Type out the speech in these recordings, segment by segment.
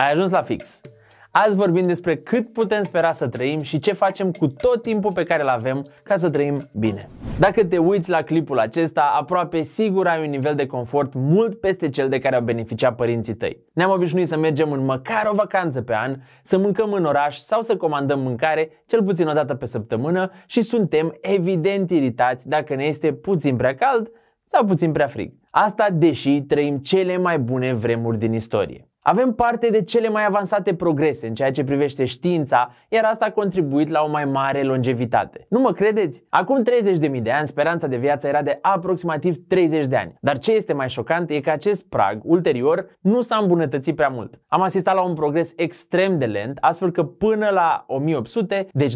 Ai ajuns la fix! Azi vorbim despre cât putem spera să trăim și ce facem cu tot timpul pe care îl avem ca să trăim bine. Dacă te uiți la clipul acesta, aproape sigur ai un nivel de confort mult peste cel de care au beneficiat părinții tăi. Ne-am obișnuit să mergem în măcar o vacanță pe an, să mâncăm în oraș sau să comandăm mâncare cel puțin o dată pe săptămână și suntem evident iritați dacă ne este puțin prea cald sau puțin prea frig. Asta deși trăim cele mai bune vremuri din istorie. Avem parte de cele mai avansate progrese în ceea ce privește știința, iar asta a contribuit la o mai mare longevitate. Nu mă credeți? Acum 30.000 de ani, speranța de viață era de aproximativ 30 de ani. Dar ce este mai șocant e că acest prag, ulterior, nu s-a îmbunătățit prea mult. Am asistat la un progres extrem de lent, astfel că până la 1800, deci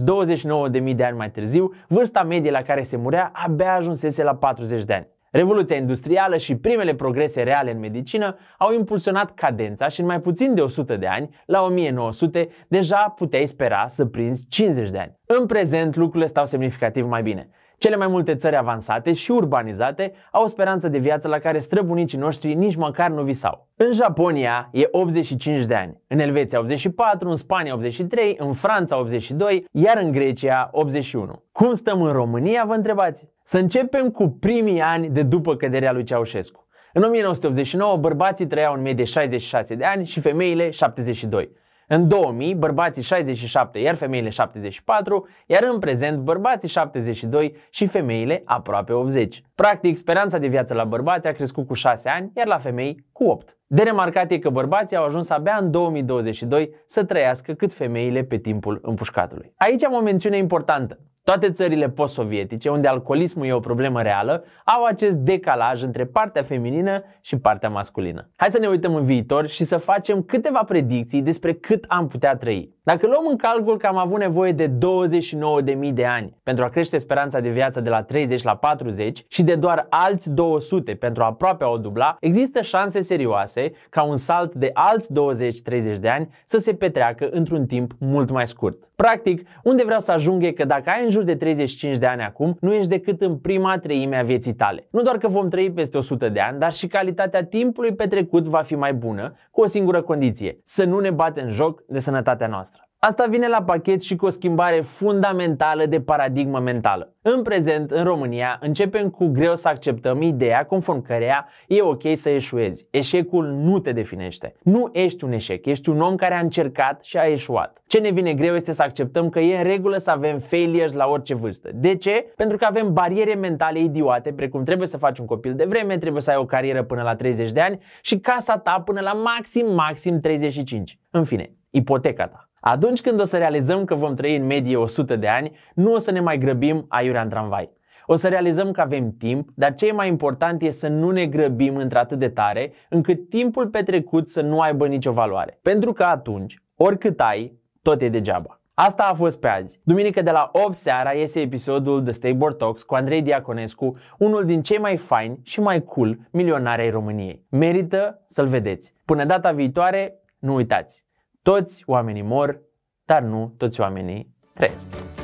29.000 de ani mai târziu, vârsta medie la care se murea abia ajunsese la 40 de ani. Revoluția industrială și primele progrese reale în medicină au impulsionat cadența și în mai puțin de 100 de ani, la 1900, deja puteai spera să prinzi 50 de ani. În prezent lucrurile stau semnificativ mai bine. Cele mai multe țări avansate și urbanizate au o speranță de viață la care străbunicii noștri nici măcar nu visau. În Japonia e 85 de ani, în Elveția 84, în Spania 83, în Franța 82, iar în Grecia 81. Cum stăm în România, vă întrebați? Să începem cu primii ani de după căderea lui Ceaușescu. În 1989, bărbații trăiau în medie 66 de ani și femeile 72. În 2000, bărbații 67, iar femeile 74, iar în prezent bărbații 72 și femeile aproape 80. Practic, speranța de viață la bărbați a crescut cu 6 ani, iar la femei cu 8. De remarcat e că bărbații au ajuns abia în 2022 să trăiască cât femeile pe timpul împușcatului. Aici am o mențiune importantă. Toate țările post-sovietice, unde alcoolismul e o problemă reală, au acest decalaj între partea feminină și partea masculină. Hai să ne uităm în viitor și să facem câteva predicții despre cât am putea trăi. Dacă luăm în calcul că am avut nevoie de 29.000 de ani pentru a crește speranța de viață de la 30 la 40 și de doar alți 200 pentru a aproape a o dubla, există șanse serioase ca un salt de alți 20-30 de ani să se petreacă într-un timp mult mai scurt. Practic, unde vreau să ajung e că dacă ai în jur de 35 de ani acum, nu ești decât în prima treime a vieții tale. Nu doar că vom trăi peste 100 de ani, dar și calitatea timpului petrecut va fi mai bună, cu o singură condiție, să nu ne batem joc de sănătatea noastră. Asta vine la pachet și cu o schimbare fundamentală de paradigmă mentală. În prezent, în România, începem cu greu să acceptăm ideea conform căreia e ok să eșuezi. Eșecul nu te definește. Nu ești un eșec, ești un om care a încercat și a eșuat. Ce ne vine greu este să acceptăm că e în regulă să avem failures la orice vârstă. De ce? Pentru că avem bariere mentale idiote, precum trebuie să faci un copil de vreme, trebuie să ai o carieră până la 30 de ani și casa ta până la maxim, maxim 35. În fine, ipoteca ta atunci când o să realizăm că vom trăi în medie 100 de ani, nu o să ne mai grăbim aiurea în tramvai. O să realizăm că avem timp, dar ce e mai important e să nu ne grăbim într-atât de tare încât timpul petrecut să nu aibă nicio valoare. Pentru că atunci, oricât ai, tot e degeaba. Asta a fost pe azi. Duminică de la 8 seara iese episodul The Stabor Talks cu Andrei Diaconescu, unul din cei mai faini și mai cool milionari ai României. Merită să-l vedeți. Până data viitoare, nu uitați! Toți oamenii mor, dar nu toți oamenii trăiesc.